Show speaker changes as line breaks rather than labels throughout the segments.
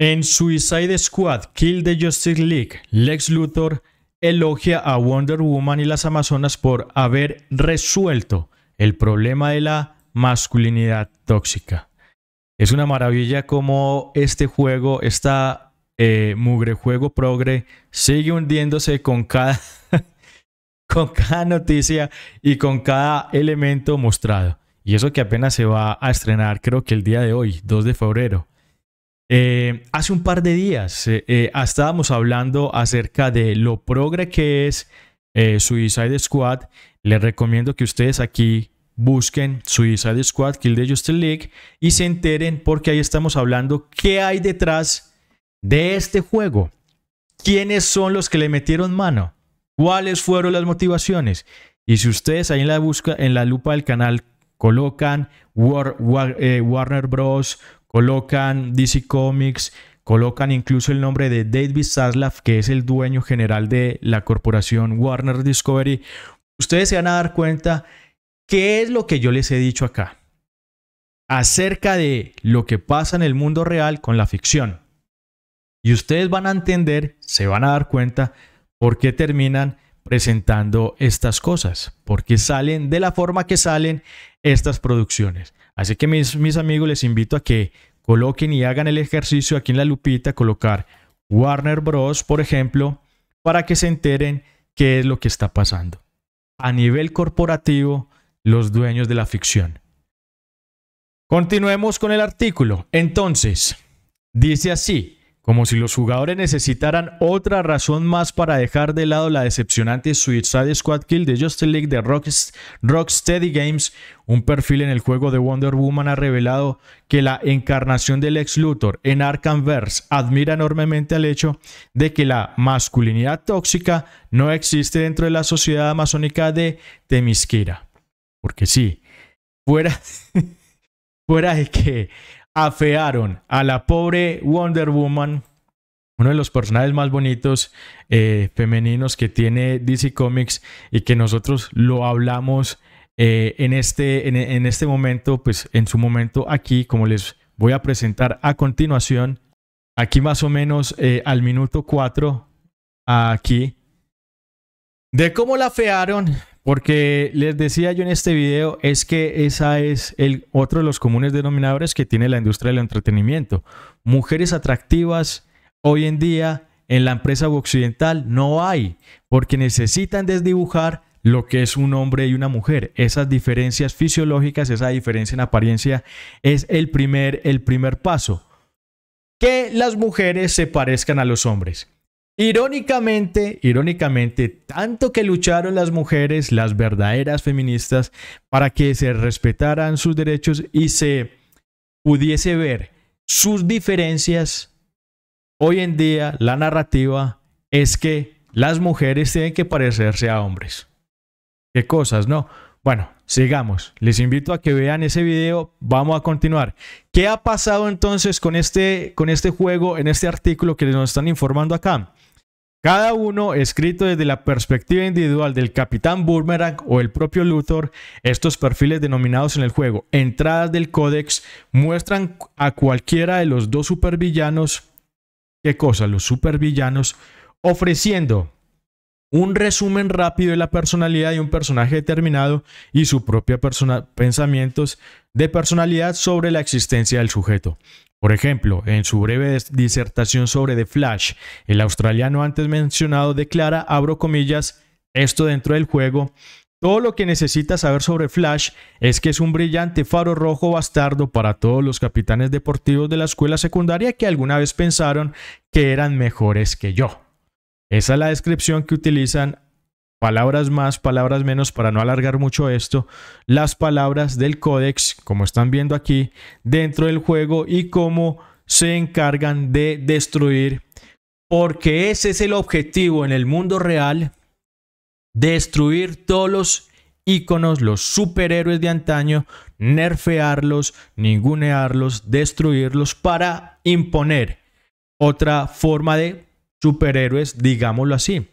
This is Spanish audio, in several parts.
En Suicide Squad, Kill the Justice League, Lex Luthor elogia a Wonder Woman y las Amazonas por haber resuelto el problema de la masculinidad tóxica. Es una maravilla como este juego, este mugre juego progre, sigue hundiéndose con cada, con cada noticia y con cada elemento mostrado. Y eso que apenas se va a estrenar, creo que el día de hoy, 2 de febrero. Eh, hace un par de días eh, eh, estábamos hablando acerca de lo progre que es Suicide Squad. Les recomiendo que ustedes aquí busquen Suicide Squad, Kill the Justice League y se enteren porque ahí estamos hablando qué hay detrás de este juego. ¿Quiénes son los que le metieron mano? ¿Cuáles fueron las motivaciones? Y si ustedes ahí en la, busca, en la lupa del canal colocan Warner Bros. Colocan DC Comics, colocan incluso el nombre de David Zaslav, que es el dueño general de la corporación Warner Discovery. Ustedes se van a dar cuenta qué es lo que yo les he dicho acá acerca de lo que pasa en el mundo real con la ficción. Y ustedes van a entender, se van a dar cuenta por qué terminan presentando estas cosas, por qué salen de la forma que salen estas producciones. Así que mis, amigos les invito a que coloquen y hagan el ejercicio aquí en la lupita, colocar Warner Bros, por ejemplo, para que se enteren qué es lo que está pasando. A nivel corporativo, los dueños de la ficción. Continuemos con el artículo. Entonces, dice así, como si los jugadores necesitaran otra razón más para dejar de lado la decepcionante Suicide Squad Kill de Just League de Rocksteady Games, un perfil en el juego de Wonder Woman ha revelado que la encarnación del ex Luthor en Arkham Verse admira enormemente al hecho de que la masculinidad tóxica no existe dentro de la sociedad amazónica de Temisquira. Porque sí, fuera, fuera de que afearon a la pobre Wonder Woman, uno de los personajes más bonitos eh, femeninos que tiene DC Comics y que nosotros lo hablamos eh, en, este, en, este momento, pues en su momento aquí, como les voy a presentar a continuación, aquí más o menos eh, al minuto 4, aquí, de cómo la fearon porque les decía yo en este video, es que esa es el otro de los comunes denominadores que tiene la industria del entretenimiento. Mujeres atractivas hoy en día en la empresa occidental no hay, porque necesitan desdibujar lo que es un hombre y una mujer. Esas diferencias fisiológicas, esa diferencia en apariencia es el primer, el primer paso. Que las mujeres se parezcan a los hombres. Irónicamente, irónicamente, tanto que lucharon las mujeres, las verdaderas feministas, para que se respetaran sus derechos y se pudiese ver sus diferencias, hoy en día la narrativa es que las mujeres tienen que parecerse a hombres. ¿Qué cosas, no? Bueno, sigamos. Les invito a que vean ese video. Vamos a continuar. ¿Qué ha pasado entonces con este, con este juego, en este artículo que nos están informando acá? Cada uno, escrito desde la perspectiva individual del capitán Boomerang o el propio Luthor, estos perfiles denominados en el juego entradas del códex muestran a cualquiera de los dos supervillanos, ¿qué cosa? Los supervillanos, ofreciendo un resumen rápido de la personalidad de un personaje determinado y su propia pensamientos de personalidad sobre la existencia del sujeto. Por ejemplo, en su breve disertación sobre The Flash, el australiano antes mencionado declara, abro comillas, esto dentro del juego, todo lo que necesitas saber sobre Flash es que es un brillante faro rojo bastardo para todos los capitanes deportivos de la escuela secundaria que alguna vez pensaron que eran mejores que yo. Esa es la descripción que utilizan, palabras más, palabras menos, para no alargar mucho esto, las palabras del códex, como están viendo aquí, dentro del juego y cómo se encargan de destruir, porque ese es el objetivo en el mundo real, destruir todos los iconos, los superhéroes de antaño, nerfearlos, ningunearlos, destruirlos para imponer otra forma de superhéroes, digámoslo así.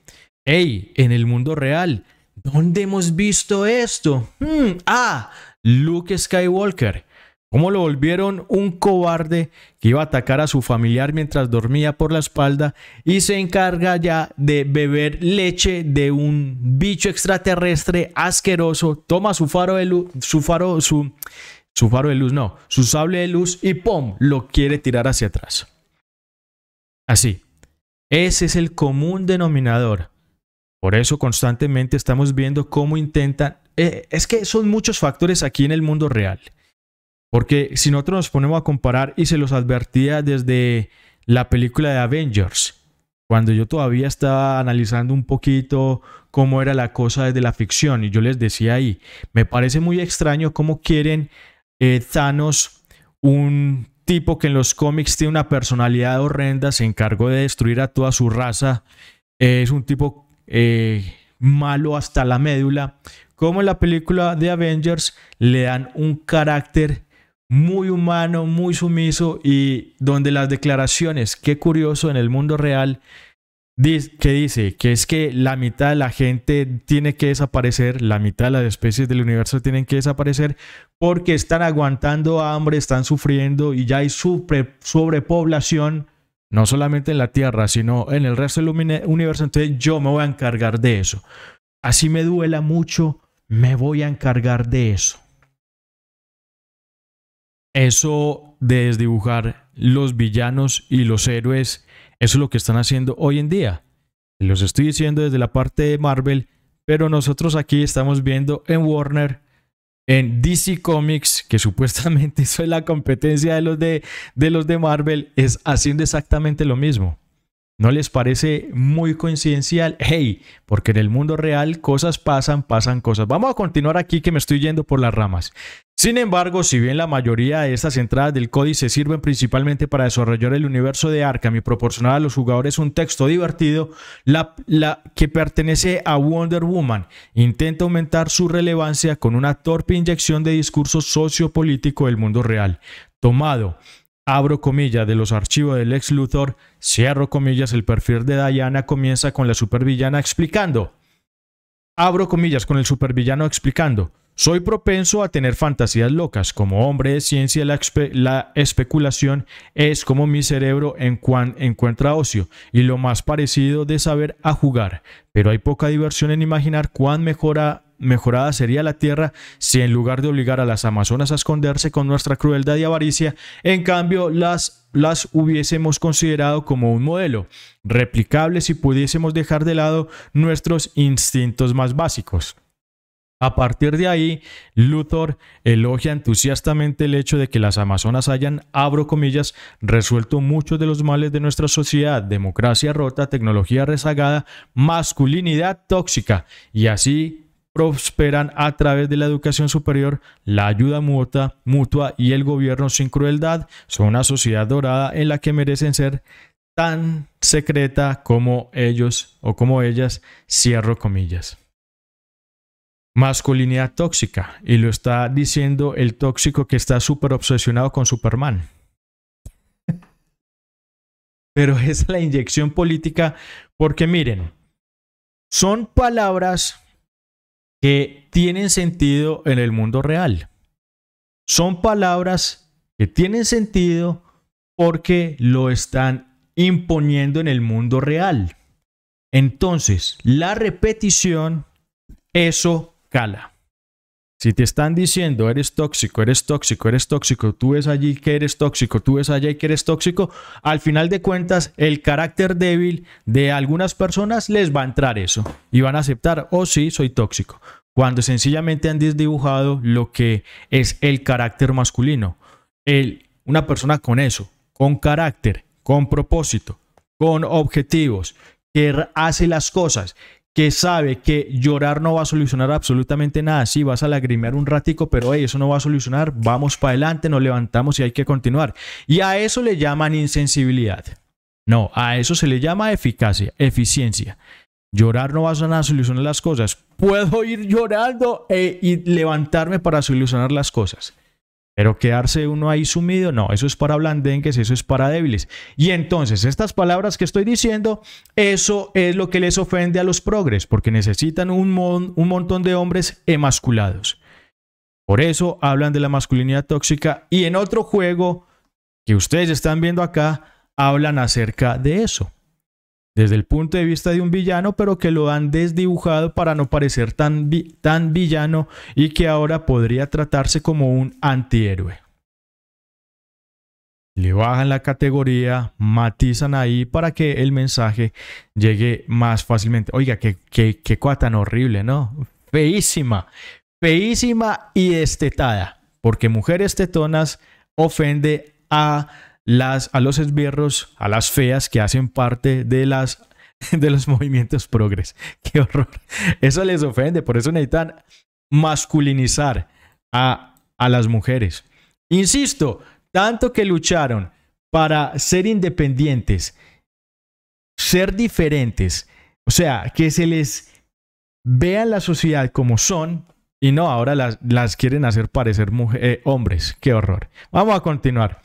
Hey, en el mundo real, ¿dónde hemos visto esto? Hmm, ah, Luke Skywalker. ¿Cómo lo volvieron un cobarde que iba a atacar a su familiar mientras dormía por la espalda y se encarga ya de beber leche de un bicho extraterrestre asqueroso? Toma su faro de luz, su faro, su, su faro de luz, no, su sable de luz y ¡pum! lo quiere tirar hacia atrás. Así, ese es el común denominador. Por eso constantemente estamos viendo cómo intentan... Eh, es que son muchos factores aquí en el mundo real. Porque si nosotros nos ponemos a comparar, y se los advertía desde la película de Avengers, cuando yo todavía estaba analizando un poquito cómo era la cosa desde la ficción, y yo les decía ahí, me parece muy extraño cómo quieren eh, Thanos un tipo que en los cómics tiene una personalidad horrenda, se encargó de destruir a toda su raza, eh, es un tipo eh, malo hasta la médula, como en la película de Avengers le dan un carácter muy humano, muy sumiso y donde las declaraciones, qué curioso en el mundo real, que dice que es que la mitad de la gente tiene que desaparecer, la mitad de las especies del universo tienen que desaparecer porque están aguantando hambre, están sufriendo y ya hay sobrepoblación, no solamente en la Tierra, sino en el resto del universo. Entonces yo me voy a encargar de eso. Así me duela mucho, me voy a encargar de eso. Eso de desdibujar los villanos y los héroes eso es lo que están haciendo hoy en día. Los estoy diciendo desde la parte de Marvel, pero nosotros aquí estamos viendo en Warner, en DC Comics, que supuestamente eso es la competencia de los de, de los de Marvel, es haciendo exactamente lo mismo. ¿No les parece muy coincidencial? Hey, porque en el mundo real cosas pasan, pasan cosas. Vamos a continuar aquí que me estoy yendo por las ramas. Sin embargo, si bien la mayoría de estas entradas del códice sirven principalmente para desarrollar el universo de Arkham y proporcionar a los jugadores un texto divertido, la, que pertenece a Wonder Woman intenta aumentar su relevancia con una torpe inyección de discurso sociopolítico del mundo real, tomado abro comillas, de los archivos del ex Luthor, cierro comillas, el perfil de Diana comienza con la supervillana explicando. Abro comillas con el supervillano explicando. Soy propenso a tener fantasías locas. Como hombre de ciencia, la, especulación es como mi cerebro en cuan encuentra ocio y lo más parecido de saber a jugar. Pero hay poca diversión en imaginar cuán mejorada sería la tierra si en lugar de obligar a las amazonas a esconderse con nuestra crueldad y avaricia, en cambio las, las hubiésemos considerado como un modelo, replicable si pudiésemos dejar de lado nuestros instintos más básicos. A partir de ahí, Luthor elogia entusiastamente el hecho de que las amazonas hayan, abro comillas, resuelto muchos de los males de nuestra sociedad, democracia rota, tecnología rezagada, masculinidad tóxica, y así prosperan a través de la educación superior, la ayuda mutua, mutua y el gobierno sin crueldad, son una sociedad dorada en la que merecen ser tan secreta como ellos o como ellas, cierro comillas masculinidad tóxica y lo está diciendo el tóxico que está súper obsesionado con Superman. Pero es la inyección política porque miren, son palabras que tienen sentido en el mundo real. Son palabras que tienen sentido porque lo están imponiendo en el mundo real. Entonces, la repetición, eso cala Si te están diciendo eres tóxico, eres tóxico, eres tóxico, tú ves allí que eres tóxico, tú ves allá y que eres tóxico, al final de cuentas el carácter débil de algunas personas les va a entrar eso y van a aceptar, oh sí, soy tóxico, cuando sencillamente han desdibujado lo que es el carácter masculino. El, una persona con eso, con carácter, con propósito, con objetivos, que hace las cosas, que sabe que llorar no va a solucionar absolutamente nada. Sí, vas a lagrimear un ratico, pero eso no va a solucionar. Vamos para adelante, nos levantamos y hay que continuar. Y a eso le llaman insensibilidad. No, a eso se le llama eficacia, eficiencia. Llorar no va a solucionar las cosas. Puedo ir llorando eh, y levantarme para solucionar las cosas. Pero quedarse uno ahí sumido, no, eso es para blandengues, eso es para débiles. Y entonces, estas palabras que estoy diciendo, eso es lo que les ofende a los progres, porque necesitan un, un montón de hombres emasculados. Por eso hablan de la masculinidad tóxica y en otro juego que ustedes están viendo acá, hablan acerca de eso desde el punto de vista de un villano, pero que lo han desdibujado para no parecer tan, tan villano y que ahora podría tratarse como un antihéroe. Le bajan la categoría, matizan ahí para que el mensaje llegue más fácilmente. Oiga, qué, qué, qué cosa tan horrible, ¿no? Feísima, feísima y estetada, porque mujeres tetonas ofende a a los esbirros, a las feas que hacen parte de las de los movimientos progres. Qué horror. Eso les ofende, por eso necesitan masculinizar a, las mujeres. Insisto, tanto que lucharon para ser independientes, ser diferentes, o sea, que se les vea la sociedad como son y no ahora las, las quieren hacer parecer eh, hombres. Qué horror. Vamos a continuar.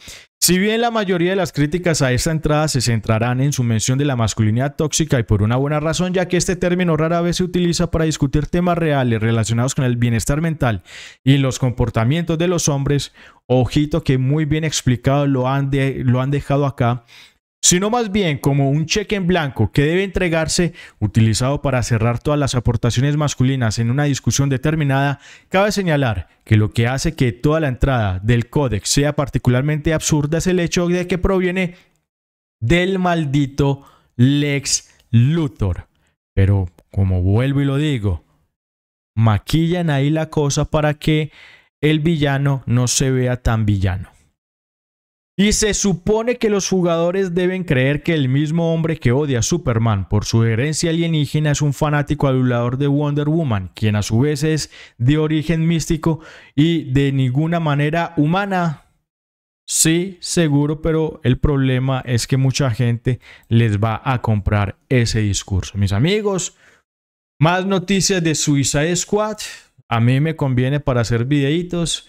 Si bien la mayoría de las críticas a esta entrada se centrarán en su mención de la masculinidad tóxica y por una buena razón, ya que este término rara vez se utiliza para discutir temas reales relacionados con el bienestar mental y los comportamientos de los hombres, ojito que muy bien explicado lo han, lo han dejado acá sino más bien como un cheque en blanco que debe entregarse, utilizado para cerrar todas las aportaciones masculinas en una discusión determinada, cabe señalar que lo que hace que toda la entrada del códex sea particularmente absurda es el hecho de que proviene del maldito Lex Luthor. Pero, como vuelvo y lo digo, maquillan ahí la cosa para que el villano no se vea tan villano. Y se supone que los jugadores deben creer que el mismo hombre que odia a Superman por su herencia alienígena es un fanático adulador de Wonder Woman, quien a su vez es de origen místico y de ninguna manera humana. Sí, seguro, pero el problema es que mucha gente les va a comprar ese discurso. Mis amigos, más noticias de Suicide Squad. A mí me conviene para hacer videitos.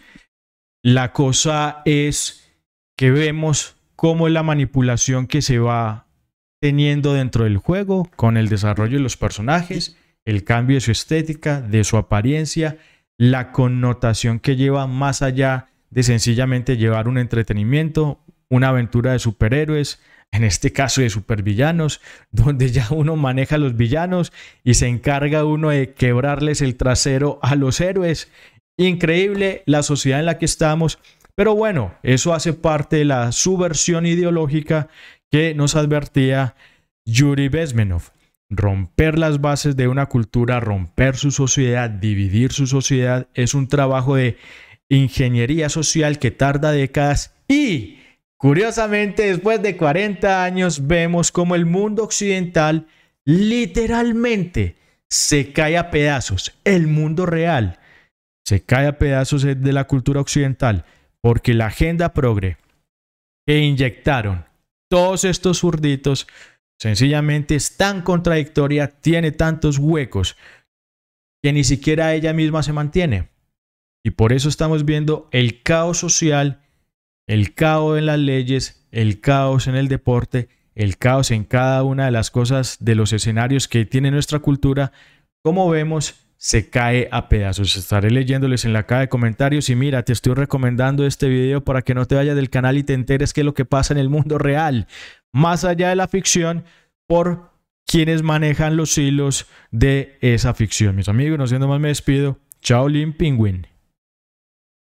La cosa es que vemos cómo la manipulación que se va teniendo dentro del juego, con el desarrollo de los personajes, el cambio de su estética, de su apariencia, la connotación que lleva más allá de sencillamente llevar un entretenimiento, una aventura de superhéroes, en este caso de supervillanos, donde ya uno maneja a los villanos y se encarga uno de quebrarles el trasero a los héroes. Increíble la sociedad en la que estamos pero bueno, eso hace parte de la subversión ideológica que nos advertía Yuri Besmenov. Romper las bases de una cultura, romper su sociedad, dividir su sociedad, es un trabajo de ingeniería social que tarda décadas y, curiosamente, después de 40 años vemos como el mundo occidental literalmente se cae a pedazos. El mundo real se cae a pedazos de la cultura occidental porque la agenda progre que inyectaron todos estos zurditos sencillamente es tan contradictoria, tiene tantos huecos que ni siquiera ella misma se mantiene. Y por eso estamos viendo el caos social, el caos en las leyes, el caos en el deporte, el caos en cada una de las cosas de los escenarios que tiene nuestra cultura, como vemos se cae a pedazos. Estaré leyéndoles en la caja de comentarios y mira, te estoy recomendando este video para que no te vayas del canal y te enteres qué es lo que pasa en el mundo real, más allá de la ficción, por quienes manejan los hilos de esa ficción. Mis amigos, no siendo más, me despido. Chao, Lin Penguin.